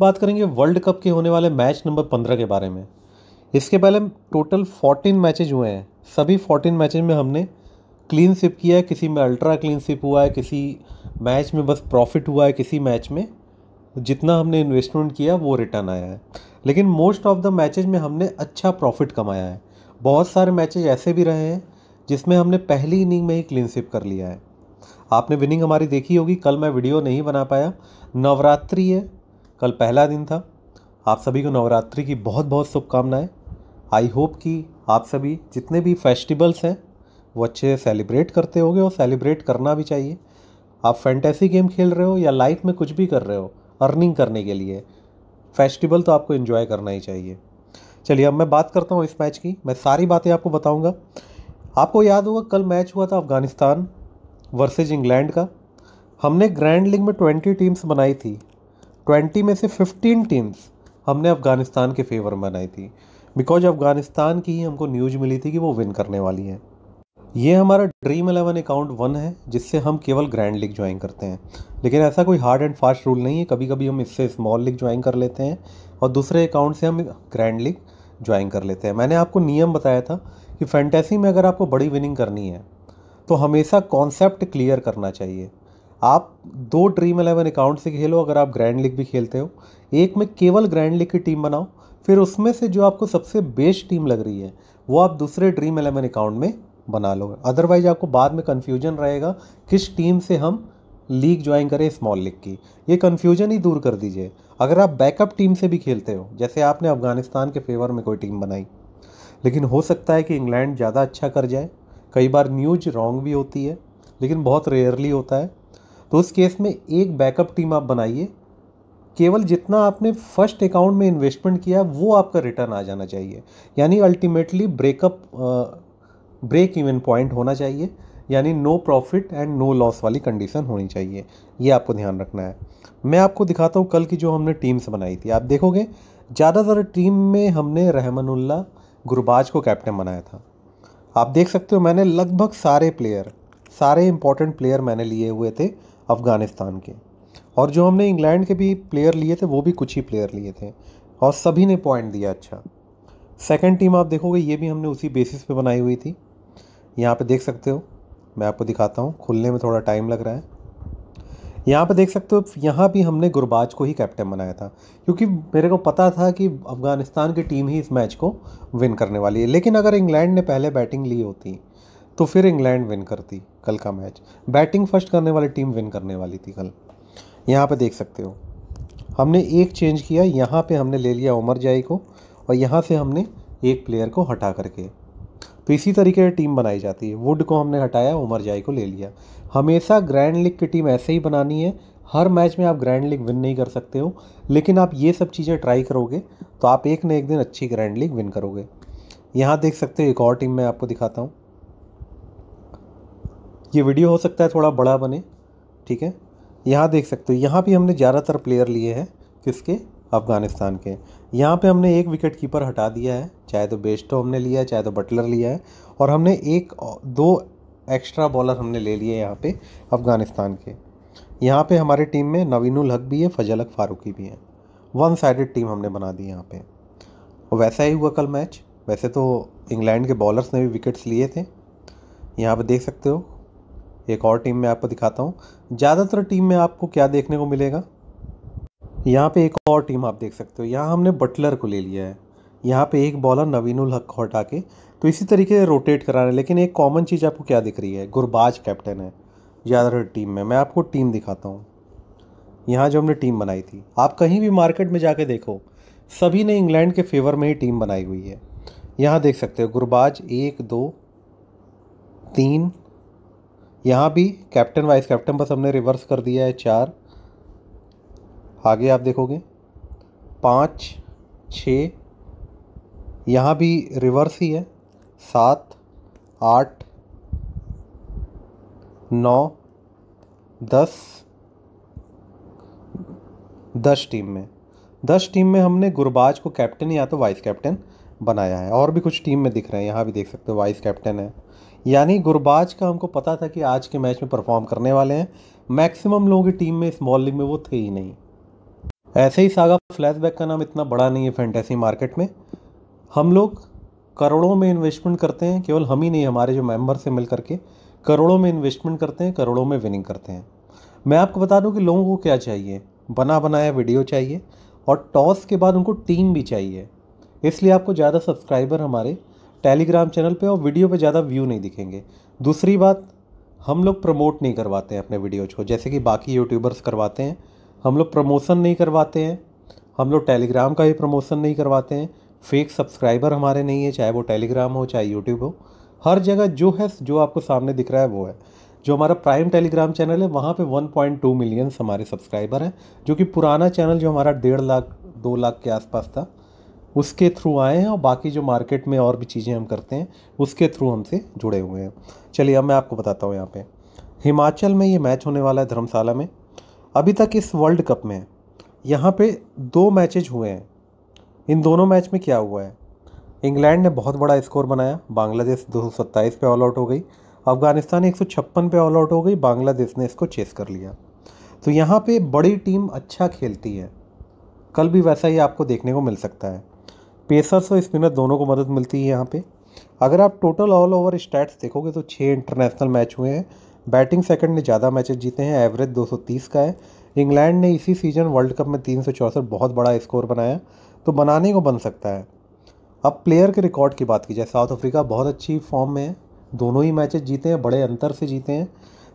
बात करेंगे world cup के होने वाले मैच नंबर पंद्रह के बारे में इसके पहले टोटल फोर्टीन मैचेज हुए हैं सभी फोर्टीन मैचेज में हमने क्लीन स्विप किया है किसी में अल्ट्रा क्लीन स्विप हुआ है किसी मैच में बस प्रॉफिट हुआ है किसी मैच में जितना हमने इन्वेस्टमेंट किया वो रिटर्न आया है लेकिन मोस्ट ऑफ द मैचेज में हमने अच्छा प्रॉफिट कमाया है बहुत सारे मैचेज ऐसे भी रहे हैं जिसमें हमने पहली इनिंग में ही क्लीन स्विप कर लिया है आपने विनिंग हमारी देखी होगी कल मैं वीडियो नहीं बना पाया नवरात्रि है कल पहला दिन था आप सभी को नवरात्रि की बहुत बहुत शुभकामनाएं आई होप कि आप सभी जितने भी फेस्टिवल्स हैं वो अच्छे से सेलिब्रेट करते होंगे और सेलिब्रेट करना भी चाहिए आप फैंटेसी गेम खेल रहे हो या लाइफ में कुछ भी कर रहे हो अर्निंग करने के लिए फेस्टिवल तो आपको इन्जॉय करना ही चाहिए चलिए अब मैं बात करता हूँ इस मैच की मैं सारी बातें आपको बताऊँगा आपको याद होगा कल मैच हुआ था अफ़गानिस्तान वर्सेज इंग्लैंड का हमने ग्रैंड लीग में ट्वेंटी टीम्स बनाई थी ट्वेंटी में से फिफ्टीन टीम्स हमने अफ़गानिस्तान के फेवर में बनाई थी बिकॉज अफ़गानिस्तान की ही हमको न्यूज मिली थी कि वो विन करने वाली है ये हमारा ड्रीम एलेवन अकाउंट वन है जिससे हम केवल ग्रैंड लीग ज्वाइन करते हैं लेकिन ऐसा कोई हार्ड एंड फास्ट रूल नहीं है कभी कभी हम इससे स्मॉल लीग ज्वाइन कर लेते हैं और दूसरे अकाउंट से हम ग्रैंड लीग ज्वाइन कर लेते हैं मैंने आपको नियम बताया था कि फैंटेसी में अगर आपको बड़ी विनिंग करनी है तो हमेशा कॉन्सेप्ट क्लियर करना चाहिए आप दो ड्रीम इलेवन अकाउंट से खेलो अगर आप ग्रैंड लीग भी खेलते हो एक में केवल ग्रैंड लीग की टीम बनाओ फिर उसमें से जो आपको सबसे बेस्ट टीम लग रही है वो आप दूसरे ड्रीम इलेवन अकाउंट में बना लो अदरवाइज आपको बाद में कन्फ्यूजन रहेगा किस टीम से हम लीग ज्वाइन करें स्मॉल लीग की ये कन्फ्यूजन ही दूर कर दीजिए अगर आप बैकअप टीम से भी खेलते हो जैसे आपने अफगानिस्तान के फेवर में कोई टीम बनाई लेकिन हो सकता है कि इंग्लैंड ज़्यादा अच्छा कर जाए कई बार न्यूज रॉन्ग भी होती है लेकिन बहुत रेयरली होता है तो उस केस में एक बैकअप टीम आप बनाइए केवल जितना आपने फर्स्ट अकाउंट में इन्वेस्टमेंट किया वो आपका रिटर्न आ जाना चाहिए यानी ultimately breakup break even point होना चाहिए यानी no profit and no loss वाली कंडीशन होनी चाहिए ये आपको ध्यान रखना है मैं आपको दिखाता हूँ कल की जो हमने टीम्स बनाई थी आप देखोगे ज़्यादातर टीम में हमने रहमानुल्ला गुरबाज को कैप्टन बनाया था आप देख सकते हो मैंने लगभग सारे प्लेयर सारे इंपॉर्टेंट प्लेयर मैंने लिए हुए थे अफ़गानिस्तान के और जो हमने इंग्लैंड के भी प्लेयर लिए थे वो भी कुछ ही प्लेयर लिए थे और सभी ने पॉइंट दिया अच्छा सेकंड टीम आप देखोगे ये भी हमने उसी बेसिस पे बनाई हुई थी यहाँ पे देख सकते हो मैं आपको दिखाता हूँ खुलने में थोड़ा टाइम लग रहा है यहाँ पे देख सकते हो यहाँ भी हमने गुरबाज को ही कैप्टन बनाया था क्योंकि मेरे को पता था कि अफ़गानिस्तान की टीम ही इस मैच को विन करने वाली है लेकिन अगर इंग्लैंड ने पहले बैटिंग ली होती तो फिर इंग्लैंड विन करती कल का मैच बैटिंग फर्स्ट करने वाली टीम विन करने वाली थी कल यहाँ पे देख सकते हो हमने एक चेंज किया यहाँ पे हमने ले लिया उमर जाई को और यहाँ से हमने एक प्लेयर को हटा करके तो इसी तरीके से टीम बनाई जाती है वुड को हमने हटाया उमर जाई को ले लिया हमेशा ग्रैंड लीग की टीम ऐसे ही बनानी है हर मैच में आप ग्रैंड लीग विन नहीं कर सकते हो लेकिन आप ये सब चीज़ें ट्राई करोगे तो आप एक न एक दिन अच्छी ग्रैंड लीग विन करोगे यहाँ देख सकते हो एक और टीम मैं आपको दिखाता हूँ ये वीडियो हो सकता है थोड़ा बड़ा बने ठीक है यहाँ देख सकते हो यहाँ भी हमने ज़्यादातर प्लेयर लिए हैं किसके अफ़गानिस्तान के यहाँ पे हमने एक विकेट कीपर हटा दिया है चाहे तो बेस्टो हमने लिया है चाहे तो बटलर लिया है और हमने एक दो एक्स्ट्रा बॉलर हमने ले लिए यहाँ पे अफ़गानिस्तान के यहाँ पे हमारे टीम में नवीनुल हक भी है फजल हक फारूकी भी हैं वन साइडेड टीम हमने बना दी यहाँ पे और वैसा ही हुआ कल मैच वैसे तो इंग्लैंड के बॉलर्स ने भी विकेट्स लिए थे यहाँ पर देख सकते हो एक और टीम में आपको दिखाता हूँ ज़्यादातर टीम में आपको क्या देखने को मिलेगा यहाँ पे एक और टीम आप देख सकते हो यहाँ हमने बटलर को ले लिया है यहाँ पे एक बॉलर नवीन उल हक को हटा के तो इसी तरीके से रोटेट करा रहे हैं लेकिन एक कॉमन चीज़ आपको क्या दिख रही है गुरबाज कैप्टन है ज़्यादातर टीम में मैं आपको टीम दिखाता हूँ यहाँ जो हमने टीम बनाई थी आप कहीं भी मार्केट में जाके देखो सभी ने इंग्लैंड के फेवर में ही टीम बनाई हुई है यहाँ देख सकते हो गुरबाज एक दो तीन यहाँ भी कैप्टन वाइस कैप्टन बस हमने रिवर्स कर दिया है चार आगे आप देखोगे पाँच छ यहाँ भी रिवर्स ही है सात आठ नौ दस दस टीम में दस टीम में हमने गुरबाज को कैप्टन या तो वाइस कैप्टन बनाया है और भी कुछ टीम में दिख रहे हैं यहाँ भी देख सकते हो वाइस कैप्टन है यानी गुरबाज का हमको पता था कि आज के मैच में परफॉर्म करने वाले हैं मैक्सिमम लोगों की टीम में स्मॉल लीग में वो थे ही नहीं ऐसे ही सागा फ्लैशबैक का नाम इतना बड़ा नहीं है फैंटेसी मार्केट में हम लोग करोड़ों में इन्वेस्टमेंट करते हैं केवल हम ही नहीं हमारे जो मेंबर से मिल करके करोड़ों में इन्वेस्टमेंट करते हैं करोड़ों में विनिंग करते हैं मैं आपको बता दूं कि लोगों को क्या चाहिए बना बनाया वीडियो चाहिए और टॉस के बाद उनको टीम भी चाहिए इसलिए आपको ज़्यादा सब्सक्राइबर हमारे टेलीग्राम चैनल पे और वीडियो पे ज़्यादा व्यू नहीं दिखेंगे दूसरी बात हम लोग प्रमोट नहीं करवाते हैं अपने वीडियोज को जैसे कि बाकी यूट्यूबर्स करवाते हैं हम लोग प्रमोशन नहीं करवाते हैं हम लोग टेलीग्राम का भी प्रमोशन नहीं करवाते हैं फेक सब्सक्राइबर हमारे नहीं है चाहे वो टेलीग्राम हो चाहे यूट्यूब हो हर जगह जो है जो आपको सामने दिख रहा है वो है जो हमारा प्राइम टेलीग्राम चैनल है वहाँ पे 1.2 मिलियंस हमारे सब्सक्राइबर हैं जो कि पुराना चैनल जो हमारा डेढ़ लाख दो लाख के आसपास था उसके थ्रू आए हैं और बाकी जो मार्केट में और भी चीज़ें हम करते हैं उसके थ्रू हमसे जुड़े हुए हैं चलिए अब मैं आपको बताता हूँ यहाँ पे हिमाचल में ये मैच होने वाला है धर्मशाला में अभी तक इस वर्ल्ड कप में यहाँ पे दो मैचेज हुए हैं इन दोनों मैच में क्या हुआ है इंग्लैंड ने बहुत बड़ा स्कोर बनाया बांग्लादेश दो पे ऑल आउट हो गई अफगानिस्तान एक पे ऑल आउट हो गई बांग्लादेश ने इसको चेस कर लिया तो यहाँ पे बड़ी टीम अच्छा खेलती है कल भी वैसा ही आपको देखने को मिल सकता है पेसर्स और स्पिनर दोनों को मदद मिलती है यहाँ पे अगर आप टोटल ऑल ओवर स्टैट्स देखोगे तो छः इंटरनेशनल मैच हुए हैं बैटिंग सेकंड ने ज़्यादा मैचेस जीते हैं एवरेज 230 का है इंग्लैंड ने इसी सीजन वर्ल्ड कप में तीन बहुत बड़ा स्कोर बनाया तो बनाने को बन सकता है अब प्लेयर के रिकॉर्ड की बात की जाए साउथ अफ्रीका बहुत अच्छी फॉर्म में है दोनों ही मैचेज जीते हैं बड़े अंतर से जीते हैं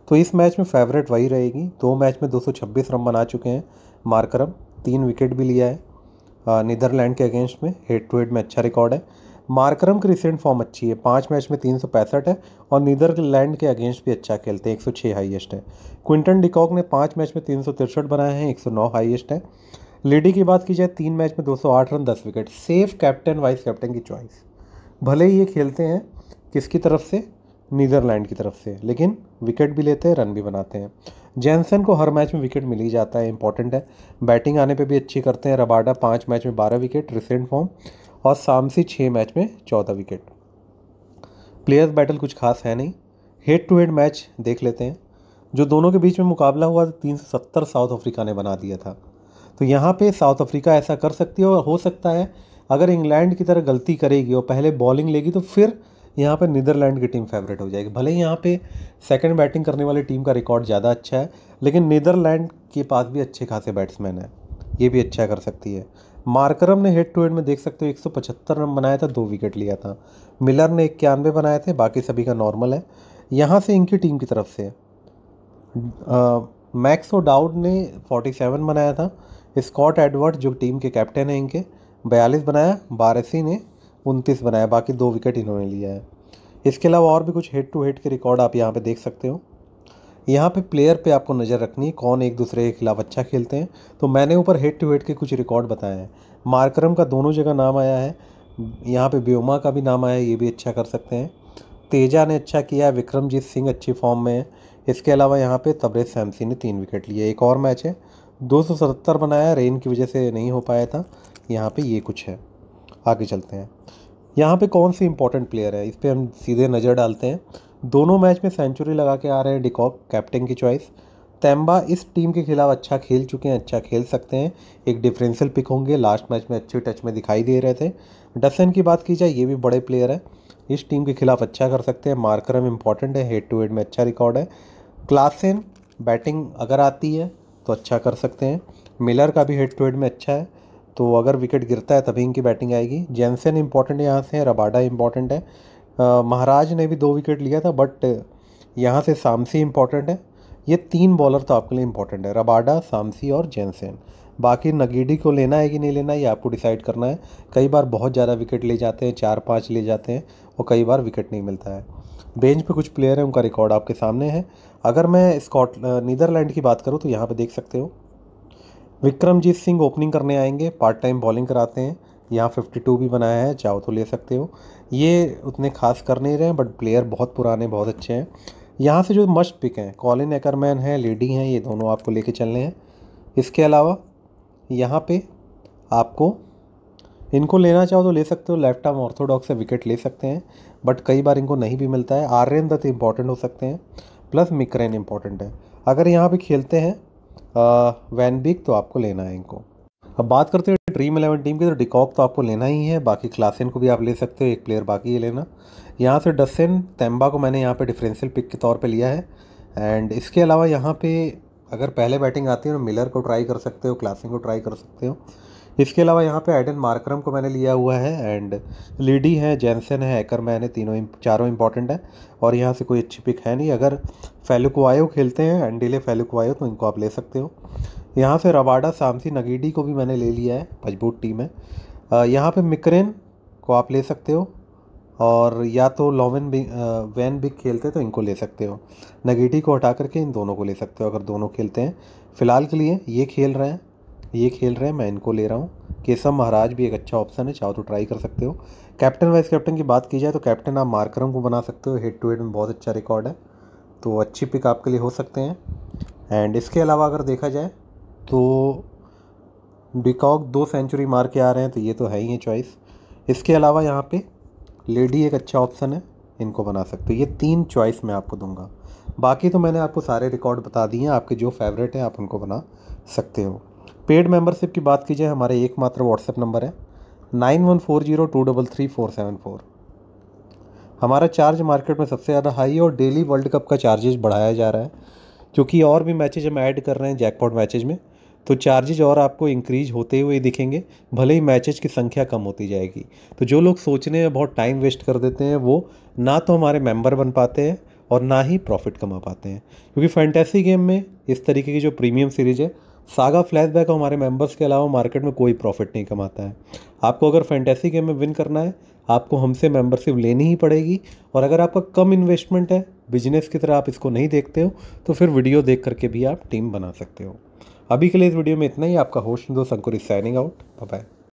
तो इस मैच में फेवरेट वही रहेगी दो मैच में 226 रन बना चुके हैं मार्करम तीन विकेट भी लिया है हाँ, नीदरलैंड के अगेंस्ट में हेड टू हेड में अच्छा रिकॉर्ड है मार्करम की रिसेंट फॉर्म अच्छी है पाँच मैच में तीन सौ पैंसठ है और नीदरलैंड के अगेंस्ट भी अच्छा खेलते हैं एक सौ छः हाइएस्ट है क्विंटन डिकॉक ने पाँच मैच में तीन सौ तिरसठ बनाए हैं एक सौ नौ हाइएस्ट है लेडी की बात की जाए तीन मैच में दो सौ आठ रन दस wicket safe captain vice captain की चॉइस भले ही ये खेलते हैं किसकी तरफ से नीदरलैंड की तरफ से लेकिन विकेट भी लेते हैं रन भी बनाते हैं जैनसन को हर मैच में विकेट मिल ही जाता है इंपॉर्टेंट है बैटिंग आने पे भी अच्छी करते हैं रबाडा पाँच मैच में बारह विकेट रिसेंट फॉर्म और सामसी छः मैच में चौदह विकेट प्लेयर्स बैटल कुछ खास है नहीं हेड टू हेड मैच देख लेते हैं जो दोनों के बीच में मुकाबला हुआ था तीन सौ सत्तर साउथ अफ्रीका ने बना दिया था तो यहाँ पे साउथ अफ्रीका ऐसा कर सकती है और हो सकता है अगर इंग्लैंड की तरह गलती करेगी और पहले बॉलिंग लेगी तो फिर यहाँ पर नीदरलैंड की टीम फेवरेट हो जाएगी भले ही यहाँ पर सेकेंड बैटिंग करने वाली टीम का रिकॉर्ड ज़्यादा अच्छा है लेकिन नीदरलैंड के पास भी अच्छे खासे बैट्समैन हैं ये भी अच्छा कर सकती है मार्करम ने हेड टू हेड में देख सकते हो 175 रन बनाया था दो विकेट लिया था मिलर ने इक्यानवे बनाए थे बाकी सभी का नॉर्मल है यहाँ से इनकी टीम की तरफ से मैक्स ओ डाउड ने 47 बनाया था स्कॉट एडवर्ड जो टीम के कैप्टन हैं इनके बयालीस बनाया बारसी ने उनतीस बनाया बाकी दो विकेट इन्होंने लिया है इसके अलावा और भी कुछ हेड टू हेड के रिकॉर्ड आप यहाँ पे देख सकते हो यहाँ पे प्लेयर पे आपको नज़र रखनी है कौन एक दूसरे के खिलाफ अच्छा खेलते हैं तो मैंने ऊपर हेड टू हेड के कुछ रिकॉर्ड बताए हैं मार्करम का दोनों जगह नाम आया है यहाँ पे ब्योमा का भी नाम आया है ये भी अच्छा कर सकते हैं तेजा ने अच्छा किया है विक्रमजीत सिंह अच्छी फॉर्म में है इसके अलावा यहाँ पे तबरेज सैमसी ने तीन विकेट लिए एक और मैच है दो बनाया रेन की वजह से नहीं हो पाया था यहाँ पर ये कुछ है आगे चलते हैं यहाँ पे कौन से इंपॉर्टेंट प्लेयर है इस पर हम सीधे नज़र डालते हैं दोनों मैच में सेंचुरी लगा के आ रहे हैं डिकॉक कैप्टन की चॉइस तैम्बा इस टीम के खिलाफ अच्छा खेल चुके हैं अच्छा खेल सकते हैं एक डिफरेंशियल पिक होंगे लास्ट मैच में अच्छे टच में दिखाई दे रहे थे डसन की बात की जाए ये भी बड़े प्लेयर है इस टीम के खिलाफ अच्छा कर सकते हैं मार्करम इंपॉर्टेंट है हेड टू हेड में अच्छा रिकॉर्ड है क्लासेन बैटिंग अगर आती है तो अच्छा कर सकते हैं मिलर का भी हेड टू हेड में अच्छा है तो अगर विकेट गिरता है तभी इनकी बैटिंग आएगी जैनसन इंपॉर्टेंट यहाँ से है रबाडा इंपॉर्टेंट है महाराज ने भी दो विकेट लिया था बट यहाँ से सामसी इंपॉर्टेंट है ये तीन बॉलर तो आपके लिए इंपॉर्टेंट है रबाडा सामसी और जैनसन बाकी नगीडी को लेना है कि नहीं लेना है ये आपको डिसाइड करना है कई बार बहुत ज़्यादा विकेट ले जाते हैं चार पाँच ले जाते हैं और कई बार विकेट नहीं मिलता है बेंच पे कुछ प्लेयर हैं उनका रिकॉर्ड आपके सामने है अगर मैं स्कॉट नीदरलैंड की बात करूँ तो यहाँ पे देख सकते हो विक्रमजीत सिंह ओपनिंग करने आएंगे पार्ट टाइम बॉलिंग कराते हैं यहाँ 52 भी बनाया है चाहो तो ले सकते हो ये उतने खास कर नहीं रहे हैं बट प्लेयर बहुत पुराने बहुत अच्छे हैं यहाँ से जो मस्ट पिक हैं कॉलिन एकरमैन है लेडी हैं ये दोनों आपको लेके चलने हैं इसके अलावा यहाँ पे आपको इनको लेना चाहो तो ले सकते हो लेफ्ट आर्म ऑर्थोडॉक्स से विकेट ले सकते हैं बट कई बार इनको नहीं भी मिलता है आर्यन दत्त इंपॉर्टेंट हो सकते हैं प्लस मिक्रेन इंपॉर्टेंट है अगर यहाँ पे खेलते हैं वैन बिक तो आपको लेना है इनको अब बात करते हैं ड्रीम इलेवन टीम की तो डिकॉक तो आपको लेना ही है बाकी क्लासिन को भी आप ले सकते हो एक प्लेयर बाकी ये लेना यहाँ से डसिन तेम्बा को मैंने यहाँ पे डिफरेंशियल पिक के तौर पे लिया है एंड इसके अलावा यहाँ पे अगर पहले बैटिंग आती है तो मिलर को ट्राई कर सकते हो क्लासिन को ट्राई कर सकते हो इसके अलावा यहाँ पे एडन मार्करम को मैंने लिया हुआ है एंड लीडी है जैनसन है एकरमैन है तीनों चारों इंपॉर्टेंट है और यहाँ से कोई अच्छी पिक है नहीं अगर फेलुकवायो खेलते हैं एंडिले फेलुकवायो तो इनको आप ले सकते हो यहाँ से रवाडा सामसी नगीडी को भी मैंने ले लिया है मजबूत टीम है यहाँ पर मिक्रेन को आप ले सकते हो और या तो लॉवन भी वैन भी खेलते हैं तो इनको ले सकते हो नगेटी को हटा करके इन दोनों को ले सकते हो अगर दोनों खेलते हैं फ़िलहाल के लिए ये खेल रहे हैं ये खेल रहे हैं मैं इनको ले रहा हूँ केसव महाराज भी एक अच्छा ऑप्शन है चाहो तो ट्राई कर सकते हो कैप्टन वाइस कैप्टन की बात की जाए तो कैप्टन आप मार्करम को बना सकते हो हेड टू हेड में बहुत अच्छा रिकॉर्ड है तो अच्छी पिक आपके लिए हो सकते हैं एंड इसके अलावा अगर देखा जाए तो डिकॉक दो सेंचुरी मार के आ रहे हैं तो ये तो है ही है चॉइस इसके अलावा यहाँ पे लेडी एक अच्छा ऑप्शन है इनको बना सकते हो ये तीन चॉइस मैं आपको दूंगा बाकी तो मैंने आपको सारे रिकॉर्ड बता दिए हैं आपके जो फेवरेट हैं आप उनको बना सकते हो पेड मेंबरशिप की बात की जाए हमारे एकमात्र व्हाट्सएप नंबर है nine one four zero two double three four seven four हमारा चार्ज मार्केट में सबसे ज़्यादा हाई और डेली वर्ल्ड कप का चार्जेज बढ़ाया जा रहा है क्योंकि और भी मैचेज हम ऐड कर रहे हैं जैकपॉट मैचेज में तो चार्जेज और आपको इंक्रीज होते हुए दिखेंगे भले ही मैचेज की संख्या कम होती जाएगी तो जो लोग सोचने में बहुत टाइम वेस्ट कर देते हैं वो ना तो हमारे मेंबर बन पाते हैं और ना ही प्रॉफिट कमा पाते हैं क्योंकि फैंटेसी गेम में इस तरीके की जो प्रीमियम सीरीज है सागा फ्लैशबैक हमारे मेंबर्स के अलावा मार्केट में कोई प्रॉफिट नहीं कमाता है आपको अगर फैंटेसी गेम में विन करना है आपको हमसे मेंबरशिप लेनी ही पड़ेगी और अगर आपका कम इन्वेस्टमेंट है बिजनेस की तरह आप इसको नहीं देखते हो तो फिर वीडियो देख करके भी आप टीम बना सकते हो अभी के लिए इस वीडियो में इतना ही आपका होस्ट दो संकुर साइनिंग आउट बाय